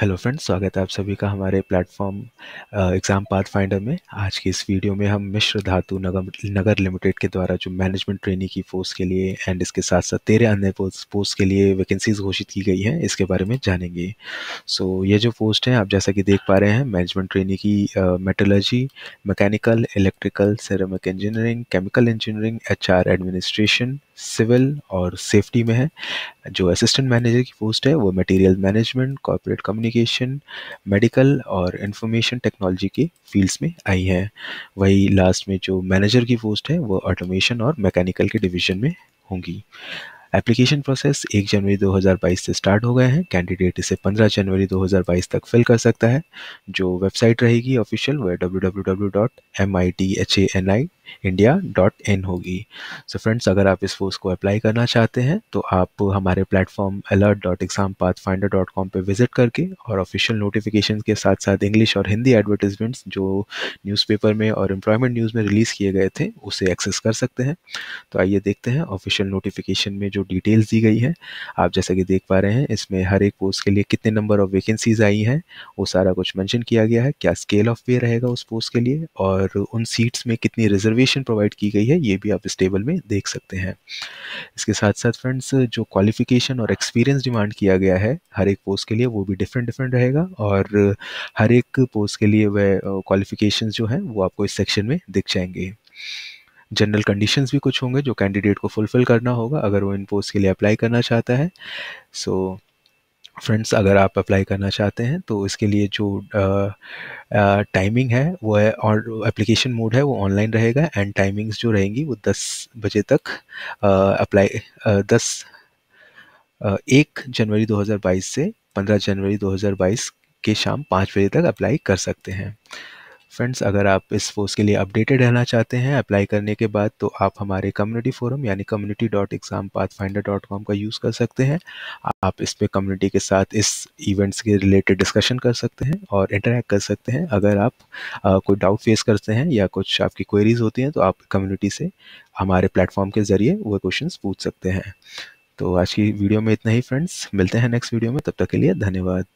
hello friends स्वागत है आप सभी का हमारे प्लेटफॉर्म एग्ज़ाम पाथ फाइंडर में आज की इस वीडियो में हम मिश्र धातु नगर नगर लिमिटेड के द्वारा जो मैनेजमेंट ट्रेनिंग की पोस्ट के लिए एंड इसके साथ साथ तेरह अन्य पोस्ट के लिए वैकेंसीज घोषित की गई हैं इसके बारे में जानेंगे सो so, ये जो पोस्ट हैं आप जैसा कि देख पा रहे हैं मैनेजमेंट ट्रेनिंग की metallurgy mechanical electrical ceramic engineering chemical engineering H administration civil और सेफ्टी में है जो असिस्टेंट मैनेजर की पोस्ट है वो material management corporate communication medical और इंफॉर्मेशन टेक्नोलॉजी के फील्ड्स में आई है वही लास्ट में जो मैनेजर की पोस्ट है वो ऑटोमेशन और मैकेनिकल के डिवीजन में होंगी एप्लीकेशन प्रोसेस 1 जनवरी 2022 से स्टार्ट हो गए हैं कैंडिडेट इसे 15 जनवरी 2022 तक फिल कर सकता है जो वेबसाइट रहेगी ऑफिशियल वह W W W dot M I I T H N India dot in होगी सो so फ्रेंड्स अगर आप इस फोर्स को अप्लाई करना चाहते हैं तो आप हमारे platform alert dot exam path finder dot com पर विजिट करके और ऑफिशियल नोटिफिकेशन के साथ साथ इंग्लिश और हिंदी एडवर्टीजमेंट्स जो न्यूज़पेपर में और एम्प्लॉयमेंट न्यूज़ में रिलीज़ किए गए थे उसे एक्सेस कर सकते हैं तो आइए देखते हैं ऑफिशियल नोटिफिकेशन में जो डिटेल्स दी गई है आप जैसा कि देख पा रहे हैं इसमें हर एक पोस्ट के लिए कितने नंबर ऑफ वैकेंसीज आई हैं वो सारा कुछ मैंशन किया गया है क्या स्केल ऑफ पे रहेगा उस पोस्ट के लिए और उन सीट्स में कितनी रिजर्व डेरिवेशन प्रोवाइड की गई है ये भी आप इस टेबल में देख सकते हैं इसके साथ साथ फ्रेंड्स जो क्वालिफिकेशन और एक्सपीरियंस डिमांड किया गया है हर एक पोस्ट के लिए वो भी डिफरेंट डिफरेंट रहेगा और हर एक पोस्ट के लिए वह क्वालिफिकेशन जो हैं वो आपको इस सेक्शन में दिख जाएंगे जनरल कंडीशंस भी कुछ होंगे जो कैंडिडेट को फुलफ़िल करना होगा अगर वो इन पोस्ट के लिए अप्लाई करना चाहता है सो so, फ्रेंड्स अगर आप अप्लाई करना चाहते हैं तो इसके लिए जो टाइमिंग है वो है और एप्लीकेशन मोड है वो ऑनलाइन रहेगा एंड टाइमिंग्स जो रहेंगी वो 10 बजे तक अप्लाई दस एक जनवरी 2022 से 15 जनवरी 2022 के शाम पाँच बजे तक अप्लाई कर सकते हैं फ्रेंड्स अगर आप इस फोर्स के लिए अपडेटेड रहना चाहते हैं अप्लाई करने के बाद तो आप हमारे कम्युनिटी फोरम यानी community dot exam path finder dot com का यूज़ कर सकते हैं आप इस पर कम्युनिटी के साथ इस इवेंट्स के रिलेटेड डिस्कशन कर सकते हैं और इंटरेक्ट कर सकते हैं अगर आप आ, कोई डाउट फेस करते हैं या कुछ आपकी क्वेरीज होती हैं तो आप कम्युनिटी से हमारे प्लेटफॉर्म के ज़रिए वो क्वेश्चन पूछ सकते हैं तो आज की वीडियो में इतना ही फ्रेंड्स मिलते हैं नेक्स्ट वीडियो में तब तक के लिए धन्यवाद